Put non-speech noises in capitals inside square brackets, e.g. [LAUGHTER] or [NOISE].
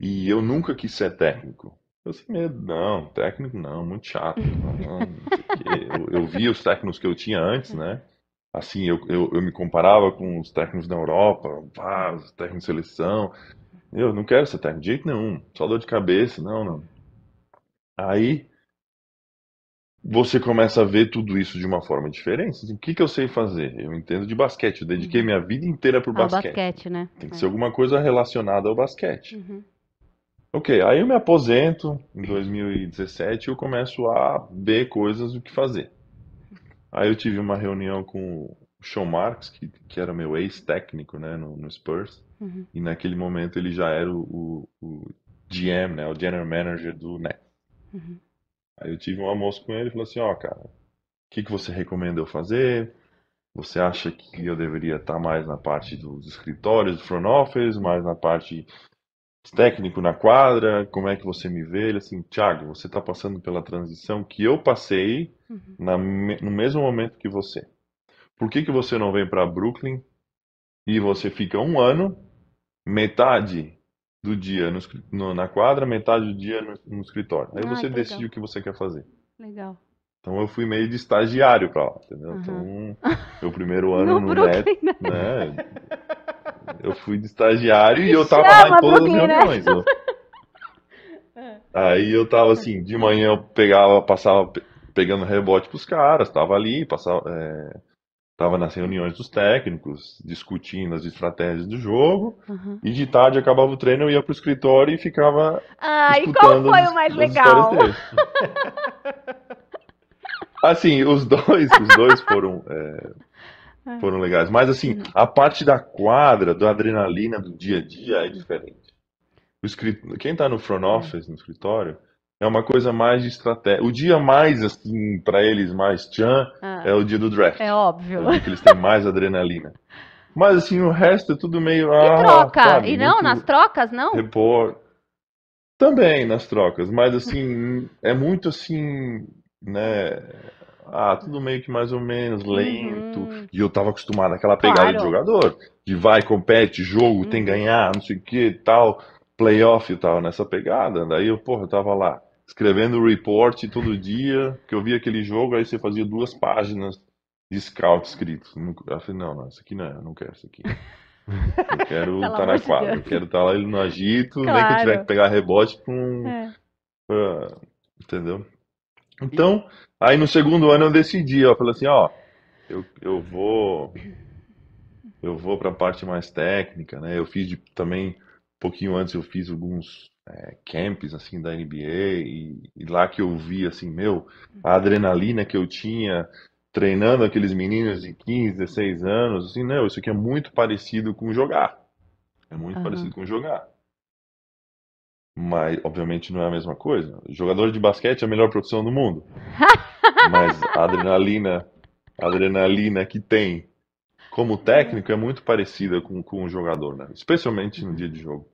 E eu nunca quis ser técnico. Eu sem assim, medo, não, técnico não, muito chato. Não, não eu, eu via os técnicos que eu tinha antes, né? Assim, eu, eu, eu me comparava com os técnicos da Europa, ah, os técnicos de seleção. Eu não quero ser técnico de jeito nenhum, só dor de cabeça, não, não. Aí você começa a ver tudo isso de uma forma diferente. Assim, o que, que eu sei fazer? Eu entendo de basquete, eu dediquei uhum. minha vida inteira para o basquete. basquete né? Tem que é. ser alguma coisa relacionada ao basquete. Uhum. Ok, aí eu me aposento em 2017 e eu começo a ver coisas do que fazer. Aí eu tive uma reunião com o Sean Marks, que, que era meu ex-técnico né, no, no Spurs, uhum. e naquele momento ele já era o, o, o GM, né, o General Manager do NEC. Uhum. Aí eu tive um almoço com ele e falou assim, ó, oh, cara, o que, que você recomenda eu fazer? Você acha que eu deveria estar mais na parte dos escritórios, do front office, mais na parte técnico na quadra, como é que você me vê? Ele assim, Thiago, você está passando pela transição que eu passei uhum. na, no mesmo momento que você. Por que, que você não vem para Brooklyn e você fica um ano, metade do dia no, no, na quadra, metade do dia no, no escritório? Aí ah, você decide legal. o que você quer fazer. Legal. Então eu fui meio de estagiário para lá, entendeu? Uhum. Então, [LAUGHS] meu primeiro ano no, no Brooklyn, Net, né? né? Eu fui de estagiário e eu tava lá em todas as né? reuniões. Né? [LAUGHS] Aí eu tava assim, de manhã eu pegava, passava pegando rebote pros caras, tava ali, passava, é, tava nas reuniões dos técnicos, discutindo as estratégias do jogo, uhum. e de tarde acabava o treino, eu ia pro escritório e ficava. Ah, e qual foi as, o mais legal? [LAUGHS] assim, os dois, os dois foram. É, é. foram legais. Mas assim, a parte da quadra, da adrenalina do dia a dia é diferente. O escrit... Quem está no front é. office, no escritório, é uma coisa mais de estratégia. O dia mais, assim, para eles, mais tchan, ah, é o dia do draft. É óbvio. É o dia que eles têm mais adrenalina. Mas assim, o resto é tudo meio. Ah, e troca? Sabe, e não, nas trocas, não? Repor... Também nas trocas, mas assim, é muito assim, né? ah, tudo meio que mais ou menos, lento. Uhum. E eu tava acostumado àquela pegada claro. de jogador. De vai, compete, jogo, uhum. tem que uhum. ganhar, não sei o que, tal, playoff e tal, nessa pegada. Daí eu, porra, eu tava lá escrevendo report todo dia, que eu via aquele jogo, aí você fazia duas páginas de scout escrito. Eu falei, não, não, isso aqui não é, eu não quero isso aqui. Eu quero [LAUGHS] estar tá na quadra, eu quero estar tá lá no agito, claro. nem que eu tiver que pegar rebote com, um. É. Pra, ah, entendeu? Então, aí no segundo ano eu decidi, ó, falei assim, ó, eu, eu vou eu vou para a parte mais técnica, né? Eu fiz de, também um pouquinho antes eu fiz alguns é, camps assim da NBA e, e, lá que eu vi assim, meu, a adrenalina que eu tinha treinando aqueles meninos de 15, 16 anos, assim, não, né? isso aqui é muito parecido com jogar. É muito uhum. parecido com jogar. Mas, obviamente, não é a mesma coisa. Jogador de basquete é a melhor profissão do mundo. [LAUGHS] Mas a adrenalina, a adrenalina que tem como técnico é muito parecida com, com o jogador, né? Especialmente no dia de jogo.